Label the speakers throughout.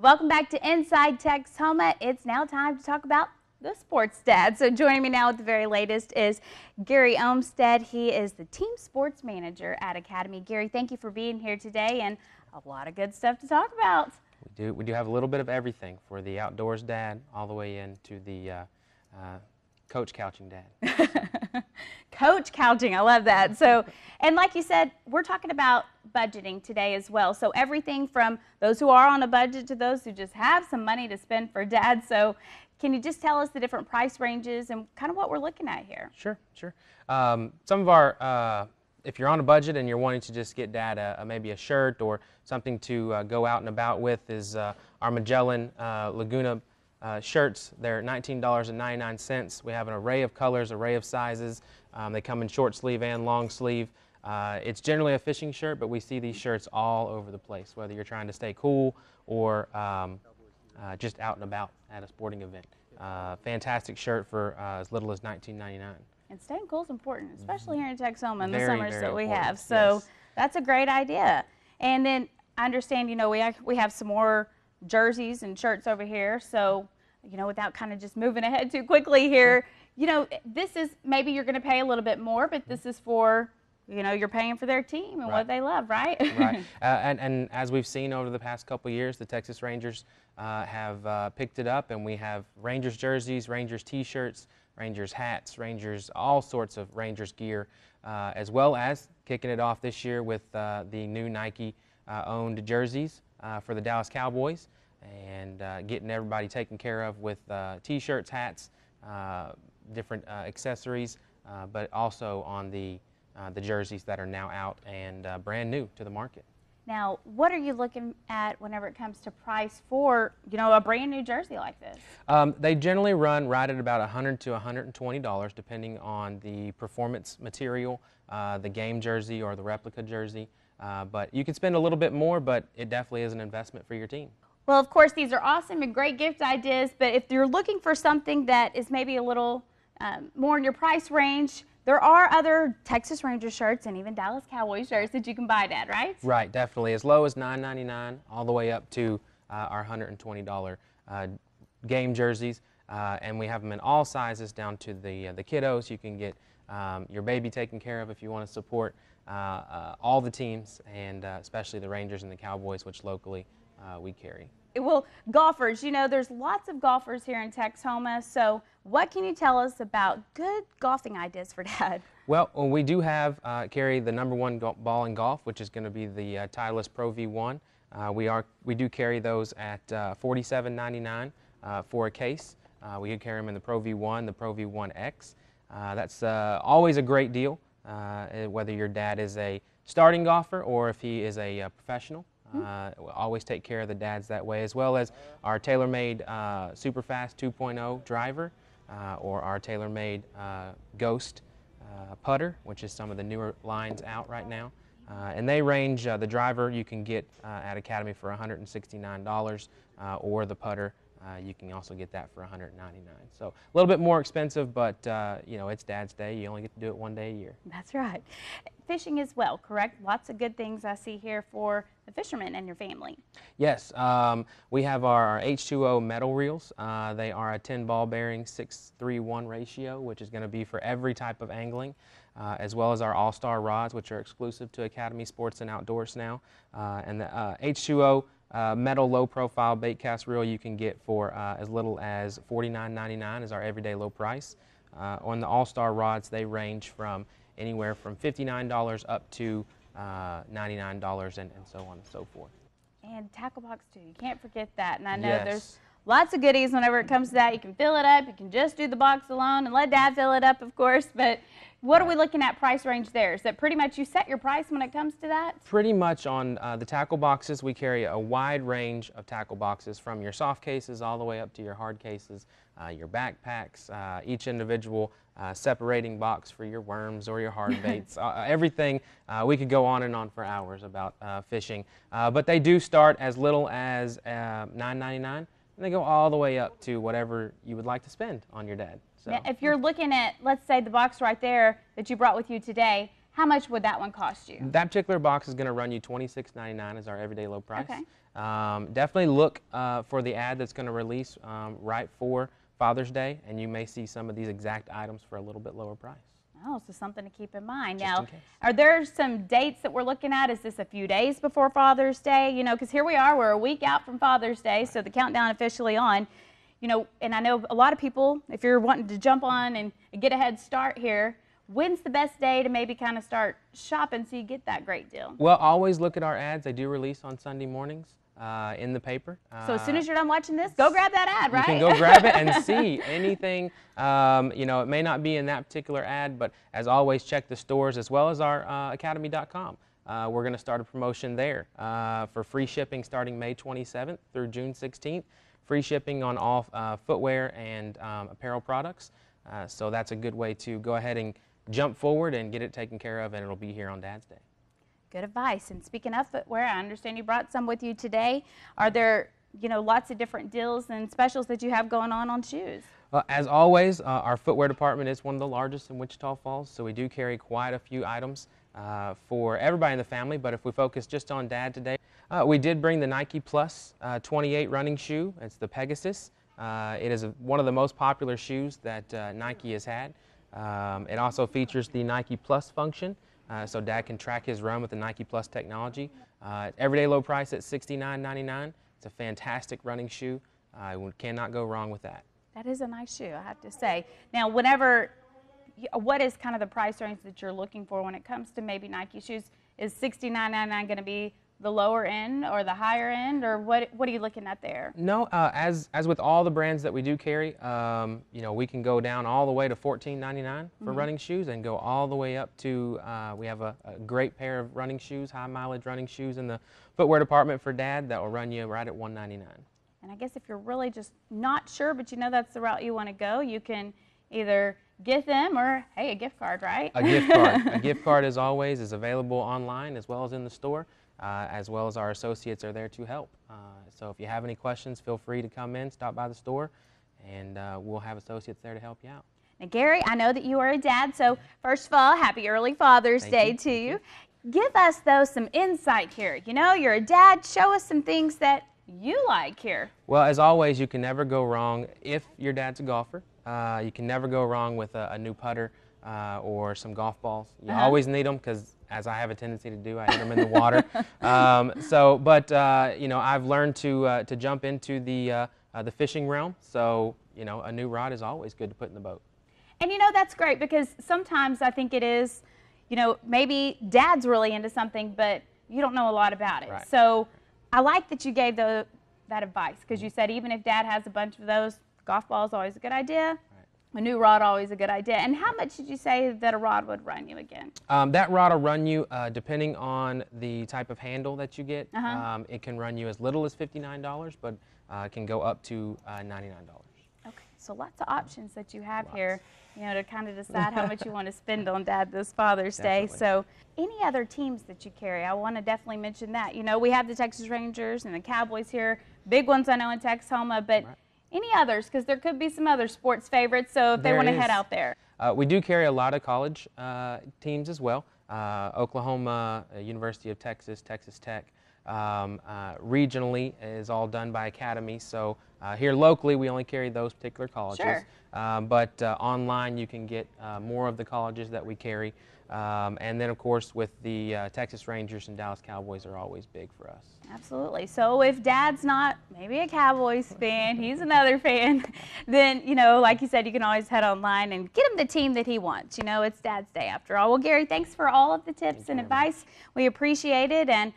Speaker 1: Welcome back to Inside Texoma. It's now time to talk about the sports dad. So joining me now with the very latest is Gary Olmstead. He is the team sports manager at Academy. Gary, thank you for being here today and a lot of good stuff to talk about.
Speaker 2: We do. We do have a little bit of everything for the outdoors dad all the way into the uh, uh, Coach Couching Dad.
Speaker 1: Coach Couching, I love that. So, and like you said, we're talking about budgeting today as well. So, everything from those who are on a budget to those who just have some money to spend for dad. So, can you just tell us the different price ranges and kind of what we're looking at here?
Speaker 2: Sure, sure. Um, some of our, uh, if you're on a budget and you're wanting to just get dad a, a maybe a shirt or something to uh, go out and about with, is uh, our Magellan uh, Laguna uh, shirts. They're $19.99. We have an array of colors, array of sizes. Um, they come in short sleeve and long sleeve. Uh, it's generally a fishing shirt, but we see these shirts all over the place, whether you're trying to stay cool or um, uh, just out and about at a sporting event. Uh, fantastic shirt for uh, as little as $19.99.
Speaker 1: And staying cool is important, especially here in mm-hmm. Texoma in very, the summers that we important. have. So yes. that's a great idea. And then I understand, you know, we, we have some more jerseys and shirts over here. So, you know, without kind of just moving ahead too quickly here, you know, this is maybe you're going to pay a little bit more, but this mm-hmm. is for you know you're paying for their team and right. what they love right right
Speaker 2: uh, and, and as we've seen over the past couple years the texas rangers uh, have uh, picked it up and we have rangers jerseys rangers t-shirts rangers hats rangers all sorts of rangers gear uh, as well as kicking it off this year with uh, the new nike uh, owned jerseys uh, for the Dallas Cowboys and uh, getting everybody taken care of with uh, T-shirts, hats, uh, different uh, accessories, but also on the, the jerseys that are now out and brand new to the market.
Speaker 1: Now, what are you looking at whenever it comes to price for, you know, a brand new jersey like this?
Speaker 2: Um, they generally run right at about 100 to $120 depending on the performance material, uh, the game jersey or the replica jersey. Uh, but you can spend a little bit more, but it definitely is an investment for your team.
Speaker 1: Well, of course, these are awesome and great gift ideas, but if you're looking for something that is maybe a little um, more in your price range, there are other Texas Ranger shirts and even Dallas Cowboys shirts that you can buy, Dad, right?
Speaker 2: Right, definitely. As low as $9.99 all the way up to uh, our $120 uh, game jerseys. Uh, and we have them in all sizes down to the, uh, the kiddos. You can get um, your baby taken care of if you want to support uh, uh, all the teams, and especially the Rangers and the Cowboys, which locally we carry
Speaker 1: well, golfers, you know, there's lots of golfers here in Texoma. So what can you tell us about good golfing ideas for Dad?
Speaker 2: Well, uh, we do have, uh, carry the number one ball in golf, which is going to be the uh, Titleist Pro V1. Uh, we, are, we do carry those at uh, $47.99 uh, for a case. Uh, we do carry them in the Pro V1, the Pro V1X. that's always a great deal, eh, whether your dad is a starting golfer or if he is a professional. Mm-hmm. Uh, always take care of the dads that way, as well as our tailor-made uh, Superfast 2.0 driver uh, or our tailor-made uh, Ghost uh, putter, which is some of the newer lines out right now. Uh, and they range, the driver you can get at Academy for $169 or the putter uh, you can also get that for 199 So a little bit more expensive, but uh, you know it's Dad's Day. You only get to do it one day a year.
Speaker 1: That's right. Fishing as well, correct? Lots of good things I see here for the fishermen and your family.
Speaker 2: Yes, um, we have our H2O metal reels. Uh, they are a 10 ball bearing 631 ratio, which is going to be for every type of angling. Uh, as well as our All Star rods, which are exclusive to Academy Sports and Outdoors now. Uh, and the uh, H2O uh, metal low profile bait cast reel you can get for uh, as little as $49.99 is our everyday low price. Uh, on the All Star rods, they range from anywhere from $59 up to uh, $99 and, and so on and so forth.
Speaker 1: And tackle box too. You can't forget that. And I know yes. there's lots of goodies whenever it comes to that. You can fill it up. You can just do the box alone and let dad fill it up, of course. But what are we looking at price range there? Is that pretty much you set your price when it comes to that?
Speaker 2: Pretty much on uh, the tackle boxes, we carry a wide range of tackle boxes from your soft cases all the way up to your hard cases, uh, your backpacks, uh, each individual uh, separating box for your worms or your hard baits, uh, uh, everything. we could go on and on for hours about fishing. but they do start as little as $9.99 and they go all the way up to whatever you would like to spend on your dad. So now,
Speaker 1: if you're looking at, let's say, the box right there that you brought with you today, how much would that one cost you? That
Speaker 2: particular box is going to run you $26.99 as our everyday low price. Okay. Um, definitely look uh, for the ad that's going to release um, right for Father's Day, and you may see some of these exact items for a little bit lower price.
Speaker 1: Oh, so something to keep in mind. Just now, in are there some dates that we're looking at? Is this a few days before Father's Day? You know, because here we are, we're a week out from Father's Day, so the countdown officially on. You know, and I know a lot of people, if you're wanting to jump on and get a head start here, when's the best day to maybe kind of start shopping so you get that great deal?
Speaker 2: Well, always look at our ads. They do release on Sunday mornings uh, in the paper. So as soon as uh,
Speaker 1: you're done watching this, go grab that ad, right? You can go grab it and see
Speaker 2: anything. Um, you know, it may not be in that particular ad, but as always, check the stores as well as our uh, academy.com. Uh, we're going to start a promotion there for free shipping starting May 27th through June 16th. Free shipping on all footwear and um, apparel products. so that's a good way to go ahead and jump forward and get it taken care of, and it'll be here on Dad's Day.
Speaker 1: Good advice. And speaking of footwear, I understand you brought some with you today. Are there, you know, lots of different deals and specials that you have going on on shoes?
Speaker 2: Uh, as always, uh, our footwear department is one of the largest in Wichita Falls, so we do carry quite a few items uh, for everybody in the family. But if we focus just on dad today, uh, we did bring the Nike Plus uh, 28 running shoe. It's the Pegasus. Uh, it is a, one of the most popular shoes that Nike has had. Um, it also features the Nike Plus function, uh, so dad can track his run with the Nike Plus technology. Uh, everyday low price at $69.99. It's a fantastic running shoe. I uh, cannot go wrong with that.
Speaker 1: That is a nice shoe, I have to say. Now, whenever, what is kind of the price range that you're looking for when it comes to maybe Nike shoes? Is $69.99 going to be the lower end or the higher end, or what what are you looking at there?
Speaker 2: No, uh, as as with all the brands that we do carry, um, you know, we can go down all the way to fourteen ninety nine for mm-hmm. running shoes, and go all the way up to uh, we have a, a, great pair of running shoes, high mileage running shoes in the footwear department for dad that will run you right at one ninety nine.
Speaker 1: And I guess if you're really just not sure, but you know that's the route you want to go, you can either get them or hey a gift card right a gift card a
Speaker 2: gift card as always is available online as well as in the store uh, as well as our associates are there to help. Uh, so if you have any questions, feel free to come in, stop by the store, and uh, we'll have associates there to help you out.
Speaker 1: Now, Gary, I know that you are a dad, so first of all, happy early Father's Thank Day you. to you. Give us, though, some insight here. You know, you're a dad. Show us some things that you like here.
Speaker 2: Well, as always, you can never go wrong if your dad's a golfer. Uh, you can never go wrong with a, a new putter uh, or some golf balls. You -huh. always need them because as I have a tendency to do, I hit them in the water. Um, so, but uh, you know, I've learned to uh, to jump into the uh, uh, the fishing realm. So, you know, a new rod is always good to put in the boat.
Speaker 1: And you know, that's great because sometimes I think it is, you know, maybe dad's really into something, but you don't know a lot about it. Right. So, I like that you gave the that advice because you said even if dad has a bunch of those, golf ball is always a good idea a new rod always a good idea. And how much did you say that a rod would run you again?
Speaker 2: Um, that rod will run you, uh, depending on the type of handle that you get, uh -huh. um, it can run you as little as $59, but uh, it can go up to uh, $99.
Speaker 1: Okay, so lots of options that you have lots. here, you know, to kind of decide how much you want to spend on Dad this Father's definitely. Day. So any other teams that you carry, I want to definitely mention that. You know, we have the Texas Rangers and the Cowboys here, big ones I know in Texoma, but... Right any others? Because there could be some other sports favorites, so if there they want to head out there.
Speaker 2: Uh, we do carry a lot of college uh, teams as well uh, Oklahoma, uh, University of Texas, Texas Tech. Um, uh, regionally is all done by academy, so here locally we only carry those particular colleges. Sure. Um, but online you can get more of the colleges that we carry. Um, and then, of course, with the uh, Texas Rangers and Dallas Cowboys are always big for us.
Speaker 1: Absolutely. So if dad's not maybe a Cowboys fan, he's another fan, then, you know, like you said, you can always head online and get him the team that he wants. You know, it's Dad's Day after all. Well, Gary, thanks for all of the tips Thank and advice. Much. We appreciate it. And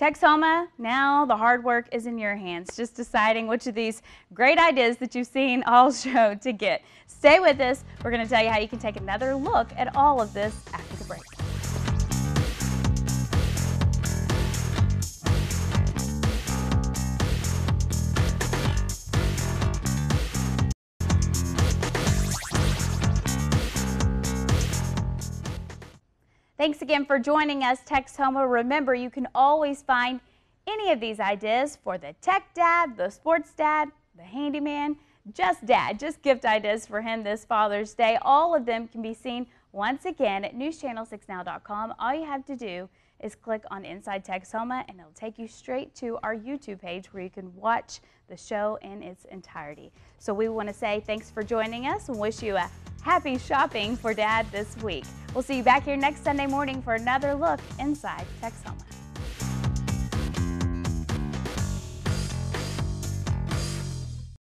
Speaker 1: Texoma, now the hard work is in your hands, just deciding which of these great ideas that you've seen all show to get. Stay with us. We're going to tell you how you can take another look at all of this after the break. Thanks again for joining us, Tex Remember, you can always find any of these ideas for the tech dad, the sports dad, the handyman, just dad, just gift ideas for him this Father's Day. All of them can be seen once again at newschannel6now.com. All you have to do is click on Inside Texoma and it'll take you straight to our YouTube page where you can watch the show in its entirety. So we want to say thanks for joining us and wish you a happy shopping for Dad this week. We'll see you back here next Sunday morning for another look inside Texoma.